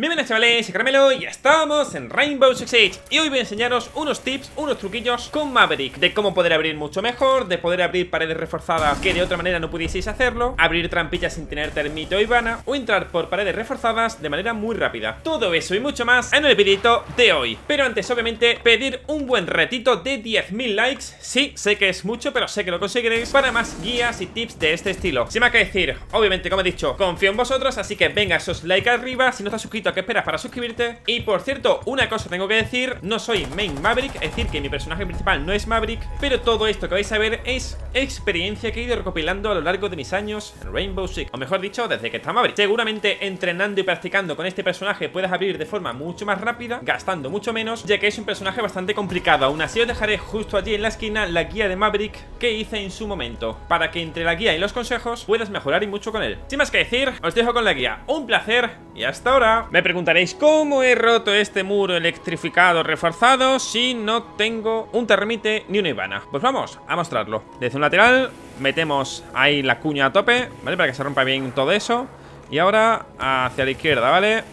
Bienvenidos chavales, soy Carmelo y ya estamos en Rainbow Six Siege Y hoy voy a enseñaros unos tips, unos truquillos con Maverick De cómo poder abrir mucho mejor, de poder abrir paredes reforzadas que de otra manera no pudieseis hacerlo Abrir trampillas sin tener termito y vana O entrar por paredes reforzadas de manera muy rápida Todo eso y mucho más en el vídeo de hoy Pero antes obviamente pedir un buen retito de 10.000 likes Sí, sé que es mucho pero sé que lo conseguiréis Para más guías y tips de este estilo Sin más que decir, obviamente como he dicho, confío en vosotros Así que venga esos likes arriba si no está suscrito que esperas para suscribirte Y por cierto, una cosa tengo que decir No soy main Maverick, es decir, que mi personaje principal no es Maverick Pero todo esto que vais a ver es experiencia que he ido recopilando a lo largo de mis años en Rainbow Six O mejor dicho, desde que está Maverick Seguramente entrenando y practicando con este personaje puedas abrir de forma mucho más rápida Gastando mucho menos, ya que es un personaje bastante complicado Aún así os dejaré justo allí en la esquina la guía de Maverick que hice en su momento Para que entre la guía y los consejos puedas mejorar y mucho con él Sin más que decir, os dejo con la guía Un placer y hasta ahora me preguntaréis, ¿cómo he roto este muro electrificado reforzado si no tengo un termite ni una ivana? Pues vamos a mostrarlo. Desde un lateral metemos ahí la cuña a tope, ¿vale? Para que se rompa bien todo eso. Y ahora hacia la izquierda, ¿vale?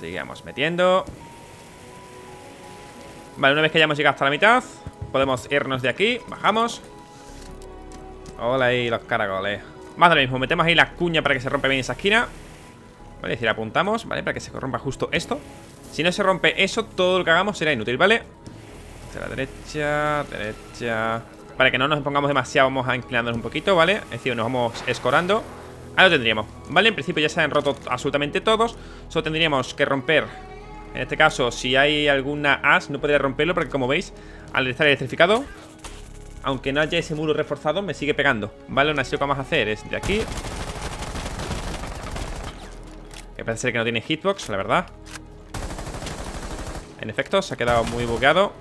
Sigamos metiendo. Vale, una vez que ya llegado hasta la mitad, podemos irnos de aquí. Bajamos. Hola ahí los caracoles. Más de lo mismo, metemos ahí la cuña para que se rompa bien esa esquina es decir, apuntamos, ¿vale? Para que se rompa justo esto Si no se rompe eso, todo lo que hagamos será inútil, ¿vale? A la derecha, derecha Para que no nos pongamos demasiado, vamos a inclinarnos un poquito, ¿vale? Es decir, nos vamos escorando Ahí lo tendríamos, ¿vale? En principio ya se han roto absolutamente todos Solo tendríamos que romper En este caso, si hay alguna as No podría romperlo porque como veis Al estar electrificado Aunque no haya ese muro reforzado, me sigue pegando ¿Vale? Aún así lo que vamos a hacer es de aquí parece que no tiene hitbox, la verdad En efecto, se ha quedado muy bugueado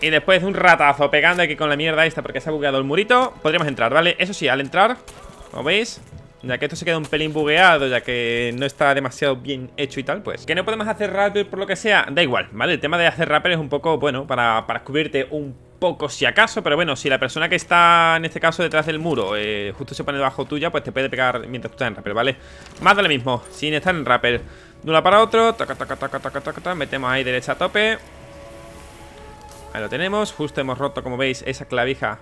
Y después de un ratazo pegando aquí con la mierda esta Porque se ha bugueado el murito Podríamos entrar, ¿vale? Eso sí, al entrar, como veis ya que esto se queda un pelín bugueado, ya que no está demasiado bien hecho y tal, pues. Que no podemos hacer rapper por lo que sea, da igual, ¿vale? El tema de hacer rapper es un poco, bueno, para, para cubrirte un poco si acaso, pero bueno, si la persona que está en este caso detrás del muro justo se pone debajo tuya, pues te puede pegar mientras tú estás en rapper, ¿vale? Más de lo mismo, sin estar en rapper. De una para otro, metemos ahí derecha a tope. Ahí lo tenemos, justo hemos roto, como veis, esa clavija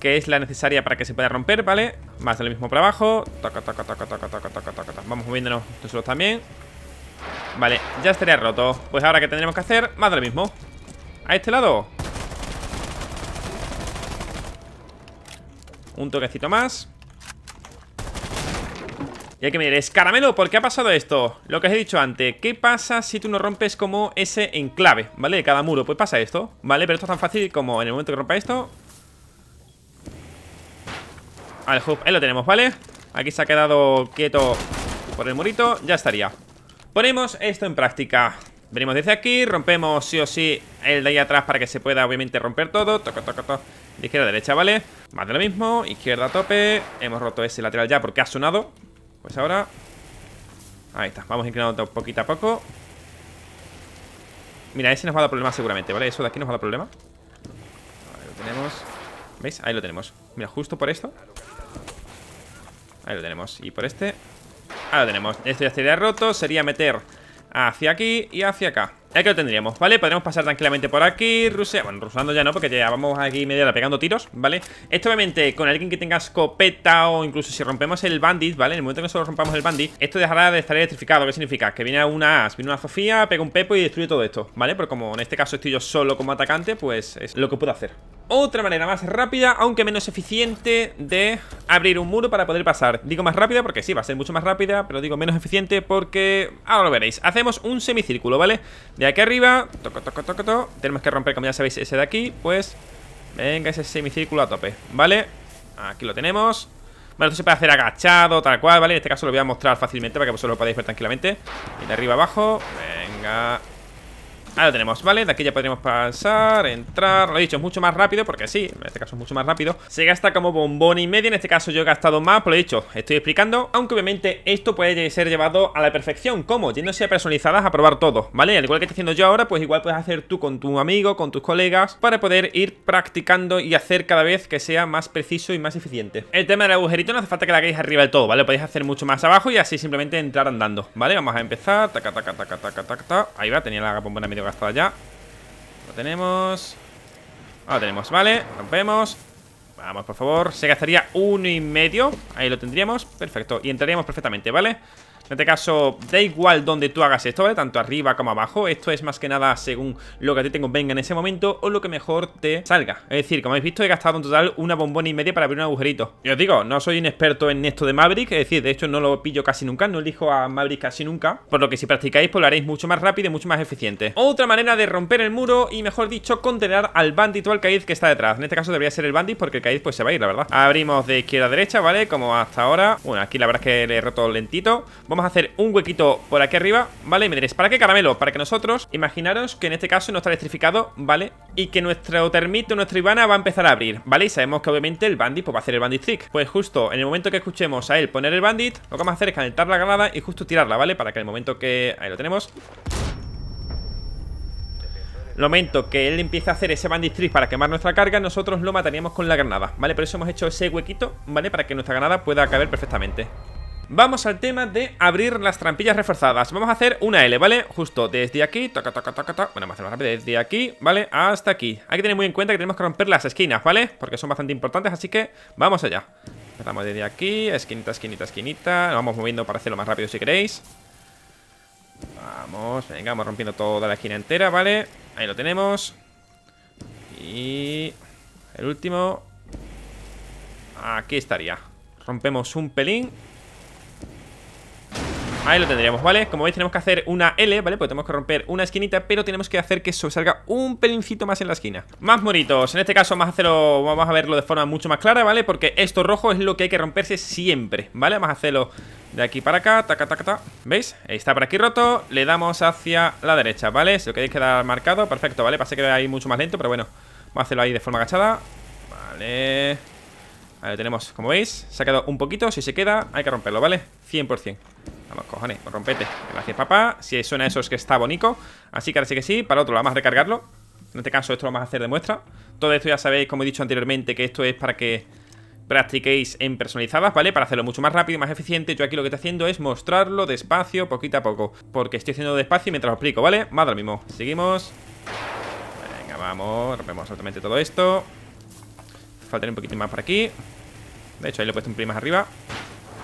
que es la necesaria para que se pueda romper, ¿vale? Más de lo mismo para abajo. Vamos moviéndonos nosotros también. Vale, ya estaría roto. Pues ahora ¿qué tendremos que hacer, más de lo mismo. A este lado, Un toquecito más y hay que me Escaramelo, Caramelo, ¿por qué ha pasado esto? Lo que os he dicho antes, ¿qué pasa si tú no rompes como ese enclave? ¿Vale? De cada muro, pues pasa esto, ¿vale? Pero esto es tan fácil como en el momento que rompa esto Al hub, ahí lo tenemos, ¿vale? Aquí se ha quedado quieto por el murito, ya estaría Ponemos esto en práctica Venimos desde aquí, rompemos sí o sí el de ahí atrás para que se pueda obviamente romper todo. Toca, toco, toco. De izquierda a derecha, ¿vale? Más de lo mismo, izquierda a tope. Hemos roto ese lateral ya porque ha sonado. Pues ahora... Ahí está, vamos inclinando poquito a poco. Mira, ese nos va a dar problema seguramente, ¿vale? Eso de aquí nos va a dar problema. Ahí lo tenemos. ¿Veis? Ahí lo tenemos. Mira, justo por esto. Ahí lo tenemos. Y por este. Ahí lo tenemos. Esto ya estaría roto. Sería meter hacia aquí y hacia acá que lo tendríamos, ¿vale? Podremos pasar tranquilamente por aquí Rusia, bueno, rusando ya no, porque ya vamos aquí media hora pegando tiros, ¿vale? Esto obviamente con alguien que tenga escopeta o incluso si rompemos el bandit, ¿vale? En el momento que solo rompamos el bandit, esto dejará de estar electrificado ¿Qué significa? Que viene una as, viene una Sofía, pega un pepo y destruye todo esto, ¿vale? Pero como en este caso estoy yo solo como atacante, pues es lo que puedo hacer otra manera más rápida, aunque menos eficiente de abrir un muro para poder pasar. Digo más rápida porque sí, va a ser mucho más rápida, pero digo menos eficiente porque... Ahora lo veréis. Hacemos un semicírculo, ¿vale? De aquí arriba, toco, toco, toco, toco. Tenemos que romper, como ya sabéis, ese de aquí, pues... Venga, ese semicírculo a tope, ¿vale? Aquí lo tenemos. Bueno, esto se puede hacer agachado, tal cual, ¿vale? En este caso lo voy a mostrar fácilmente para que vosotros lo podáis ver tranquilamente. Y de arriba abajo. Venga. Ahora tenemos, ¿vale? De aquí ya podríamos pasar, entrar Lo he dicho, es mucho más rápido porque sí, en este caso es mucho más rápido Se gasta como bombón y medio, en este caso yo he gastado más Pero lo he dicho, estoy explicando Aunque obviamente esto puede ser llevado a la perfección ¿Cómo? Yéndose a personalizadas a probar todo, ¿vale? Al igual que estoy haciendo yo ahora, pues igual puedes hacer tú con tu amigo, con tus colegas Para poder ir practicando y hacer cada vez que sea más preciso y más eficiente El tema del agujerito no hace falta que la hagáis arriba del todo, ¿vale? Lo podéis hacer mucho más abajo y así simplemente entrar andando, ¿vale? Vamos a empezar, taca, taca, taca, taca, taca, taca Ahí va, tenía la bombona medio gastado ya Lo tenemos Ahora lo tenemos, vale, rompemos Vamos, por favor, se gastaría uno y medio Ahí lo tendríamos, perfecto Y entraríamos perfectamente, ¿vale? vale en este caso, da igual donde tú hagas esto, ¿vale? ¿eh? Tanto arriba como abajo. Esto es más que nada según lo que a ti te convenga en ese momento o lo que mejor te salga. Es decir, como habéis visto, he gastado en total una bombona y media para abrir un agujerito. Y os digo, no soy un experto en esto de Maverick, es decir, de hecho no lo pillo casi nunca, no elijo a Maverick casi nunca. Por lo que si practicáis, pues lo haréis mucho más rápido y mucho más eficiente. Otra manera de romper el muro y, mejor dicho, contener al bandit o al caíz que está detrás. En este caso debería ser el bandit porque el caíz pues se va a ir, la verdad. Abrimos de izquierda a derecha, ¿vale? Como hasta ahora. Bueno, aquí la verdad es que le he roto lentito. Vamos a hacer un huequito por aquí arriba, ¿vale? Y me diréis, ¿para qué caramelo? Para que nosotros, imaginaros que en este caso no está electrificado, ¿vale? Y que nuestro termito, nuestra Ivana va a empezar a abrir, ¿vale? Y sabemos que obviamente el bandit pues, va a hacer el bandit trick. Pues justo en el momento que escuchemos a él poner el bandit, lo que vamos a hacer es calentar la granada y justo tirarla, ¿vale? Para que el momento que... Ahí lo tenemos el momento que él empiece a hacer ese bandit trick para quemar nuestra carga, nosotros lo mataríamos con la granada, ¿vale? Por eso hemos hecho ese huequito, ¿vale? Para que nuestra granada pueda caber perfectamente. Vamos al tema de abrir las trampillas reforzadas Vamos a hacer una L, ¿vale? Justo desde aquí, toca, toca, toca, toca Bueno, vamos a hacer más rápido desde aquí, ¿vale? Hasta aquí Hay que tener muy en cuenta que tenemos que romper las esquinas, ¿vale? Porque son bastante importantes, así que vamos allá Empezamos desde aquí, esquinita, esquinita, esquinita Nos vamos moviendo para hacerlo más rápido si queréis Vamos, venga, vamos rompiendo toda la esquina entera, ¿vale? Ahí lo tenemos Y... el último Aquí estaría Rompemos un pelín Ahí lo tendríamos, ¿vale? Como veis tenemos que hacer una L, ¿vale? Porque tenemos que romper una esquinita Pero tenemos que hacer que sobresalga un pelincito más en la esquina Más moritos, en este caso vamos a hacerlo Vamos a verlo de forma mucho más clara, ¿vale? Porque esto rojo es lo que hay que romperse siempre ¿Vale? Vamos a hacerlo de aquí para acá Taca, taca, ta ¿Veis? Está por aquí roto Le damos hacia la derecha, ¿vale? Si lo queréis quedar marcado, perfecto, ¿vale? Pase que ahí mucho más lento, pero bueno Vamos a hacerlo ahí de forma agachada Vale... Ahí lo tenemos, como veis Se ha quedado un poquito, si se queda hay que romperlo, ¿vale? 100% Vamos, cojones, rompete Gracias, papá Si suena eso es que está bonito Así que ahora sí que sí Para otro lado, vamos a recargarlo En este caso esto lo vamos a hacer de muestra Todo esto ya sabéis, como he dicho anteriormente Que esto es para que practiquéis en personalizadas, ¿vale? Para hacerlo mucho más rápido y más eficiente. Yo aquí lo que estoy haciendo es mostrarlo despacio, poquito a poco. Porque estoy haciendo despacio mientras lo explico, ¿vale? Más Madre mismo. Seguimos. Venga, vamos. Rompemos absolutamente todo esto. Faltaría un poquitín más por aquí De hecho, ahí lo he puesto un play más arriba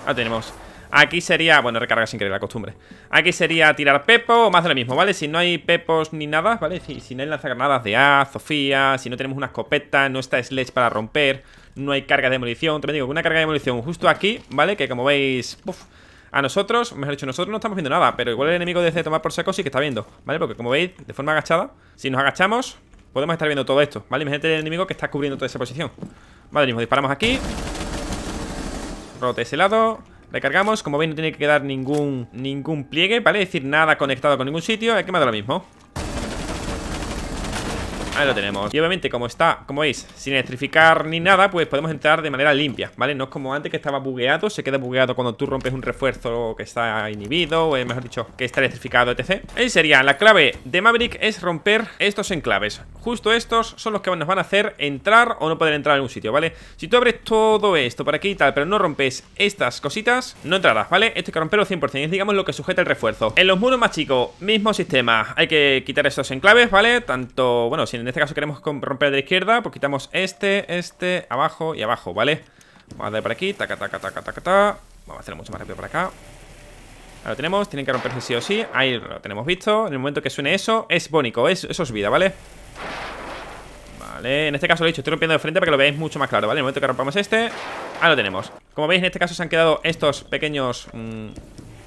Ahí tenemos Aquí sería, bueno, recarga sin querer, la costumbre Aquí sería tirar pepo o más de lo mismo, ¿vale? Si no hay pepos ni nada, ¿vale? Si, si no hay lanzagranadas de A, Sofía Si no tenemos una escopeta, no está sledge para romper No hay carga de demolición También digo una carga de demolición justo aquí, ¿vale? Que como veis, a nosotros, mejor dicho, nosotros no estamos viendo nada Pero igual el enemigo desde tomar por saco sí que está viendo, ¿vale? Porque como veis, de forma agachada Si nos agachamos, Podemos estar viendo todo esto, ¿vale? Imagínate el enemigo que está cubriendo toda esa posición Vale, mismo disparamos aquí Rote ese lado Recargamos, como veis no tiene que quedar ningún, ningún pliegue, ¿vale? Es decir, nada conectado con ningún sitio He quemado lo mismo Ahí lo tenemos Y obviamente como está, como veis, sin electrificar ni nada Pues podemos entrar de manera limpia, ¿vale? No es como antes que estaba bugueado, se queda bugueado cuando tú rompes un refuerzo que está inhibido O eh, mejor dicho, que está electrificado, etc Ahí sería, la clave de Maverick es romper estos enclaves Justo estos son los que nos van a hacer entrar o no poder entrar en un sitio, ¿vale? Si tú abres todo esto para aquí y tal, pero no rompes estas cositas No entrarás, ¿vale? Esto hay que romperlo 100%, es digamos lo que sujeta el refuerzo En los muros más chicos, mismo sistema Hay que quitar estos enclaves, ¿vale? Tanto, bueno, sin en este caso queremos romper de la izquierda, pues quitamos este, este, abajo y abajo, ¿vale? Vamos a dar por aquí, taca, taca, taca, taca, taca. Vamos a hacerlo mucho más rápido por acá. Ahí lo tenemos, tienen que romperse sí o sí. Ahí lo tenemos visto. En el momento que suene eso, es bónico, eso es vida, ¿vale? Vale, en este caso lo he dicho, estoy rompiendo de frente para que lo veáis mucho más claro, ¿vale? En el momento que rompamos este, ahí lo tenemos. Como veis, en este caso se han quedado estos pequeños mm,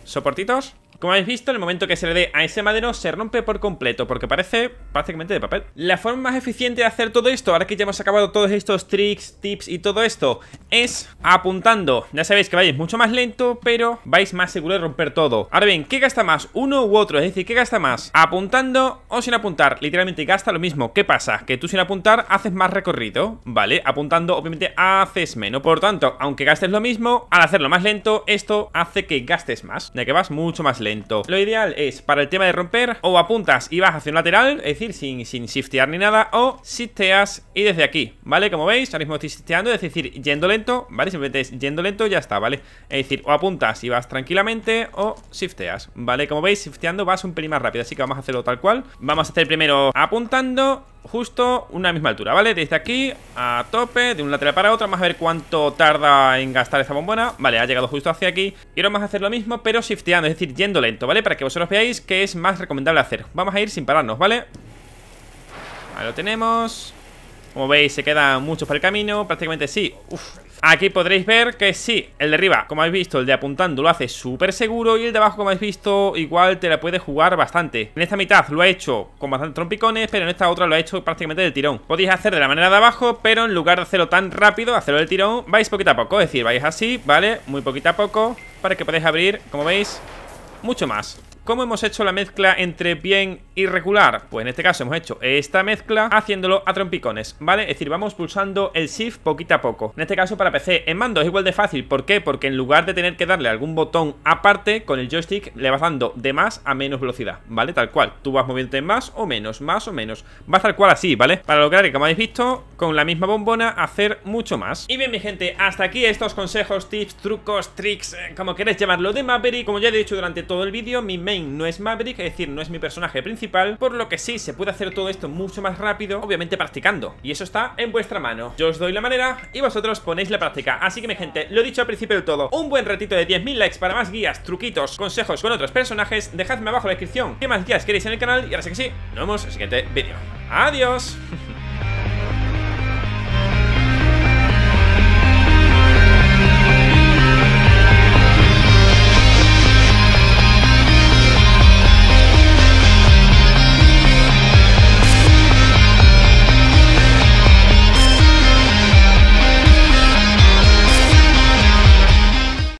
soportitos. Como habéis visto, en el momento que se le dé a ese madero se rompe por completo, porque parece prácticamente de papel. La forma más eficiente de hacer todo esto, ahora que ya hemos acabado todos estos tricks, tips y todo esto, es apuntando. Ya sabéis que vais mucho más lento, pero vais más seguro de romper todo. Ahora bien, ¿qué gasta más? Uno u otro, es decir, ¿qué gasta más? ¿Apuntando o sin apuntar? Literalmente gasta lo mismo. ¿Qué pasa? Que tú sin apuntar haces más recorrido, ¿vale? Apuntando obviamente haces menos. Por tanto, aunque gastes lo mismo, al hacerlo más lento, esto hace que gastes más, ya que vas mucho más lento. Lo ideal es, para el tema de romper, o apuntas y vas hacia un lateral, es decir, sin, sin shiftear ni nada, o shifteas y desde aquí, ¿vale? Como veis, ahora mismo estoy shifteando, es decir, yendo lento, ¿vale? Simplemente es yendo lento ya está, ¿vale? Es decir, o apuntas y vas tranquilamente, o shifteas, ¿vale? Como veis, shifteando vas un pelín más rápido, así que vamos a hacerlo tal cual. Vamos a hacer primero apuntando justo una misma altura, ¿vale? Desde aquí a tope, de un lateral para otro Vamos a ver cuánto tarda en gastar esa bombona Vale, ha llegado justo hacia aquí Y ahora vamos a hacer lo mismo, pero shifteando, es decir, yendo lento, ¿vale? Para que vosotros veáis que es más recomendable hacer Vamos a ir sin pararnos, ¿vale? Ahí lo tenemos como veis, se quedan muchos para el camino. Prácticamente sí. Aquí podréis ver que sí, el de arriba, como habéis visto, el de apuntando lo hace súper seguro y el de abajo, como habéis visto, igual te la puede jugar bastante. En esta mitad lo ha hecho con bastantes trompicones, pero en esta otra lo ha hecho prácticamente del tirón. Podéis hacer de la manera de abajo, pero en lugar de hacerlo tan rápido, hacerlo del tirón, vais poquito a poco. Es decir, vais así, ¿vale? Muy poquito a poco, para que podáis abrir, como veis, mucho más. ¿Cómo hemos hecho la mezcla entre bien y regular? Pues en este caso hemos hecho esta mezcla haciéndolo a trompicones, ¿vale? Es decir, vamos pulsando el Shift poquito a poco. En este caso para PC en mando es igual de fácil. ¿Por qué? Porque en lugar de tener que darle algún botón aparte, con el joystick le vas dando de más a menos velocidad, ¿vale? Tal cual. Tú vas en más o menos, más o menos. Va tal cual así, ¿vale? Para lograr que, como habéis visto, con la misma bombona hacer mucho más. Y bien, mi gente, hasta aquí estos consejos, tips, trucos, tricks, eh, como queréis llamarlo, de Maverick. Como ya he dicho durante todo el vídeo, mi main no es Maverick, es decir, no es mi personaje principal, por lo que sí, se puede hacer todo esto mucho más rápido, obviamente practicando. Y eso está en vuestra mano. Yo os doy la manera y vosotros ponéis la práctica. Así que mi gente, lo he dicho al principio del todo, un buen ratito de 10.000 likes para más guías, truquitos, consejos con otros personajes, dejadme abajo en la descripción qué más guías queréis en el canal y ahora sí que sí, nos vemos en el siguiente vídeo. ¡Adiós!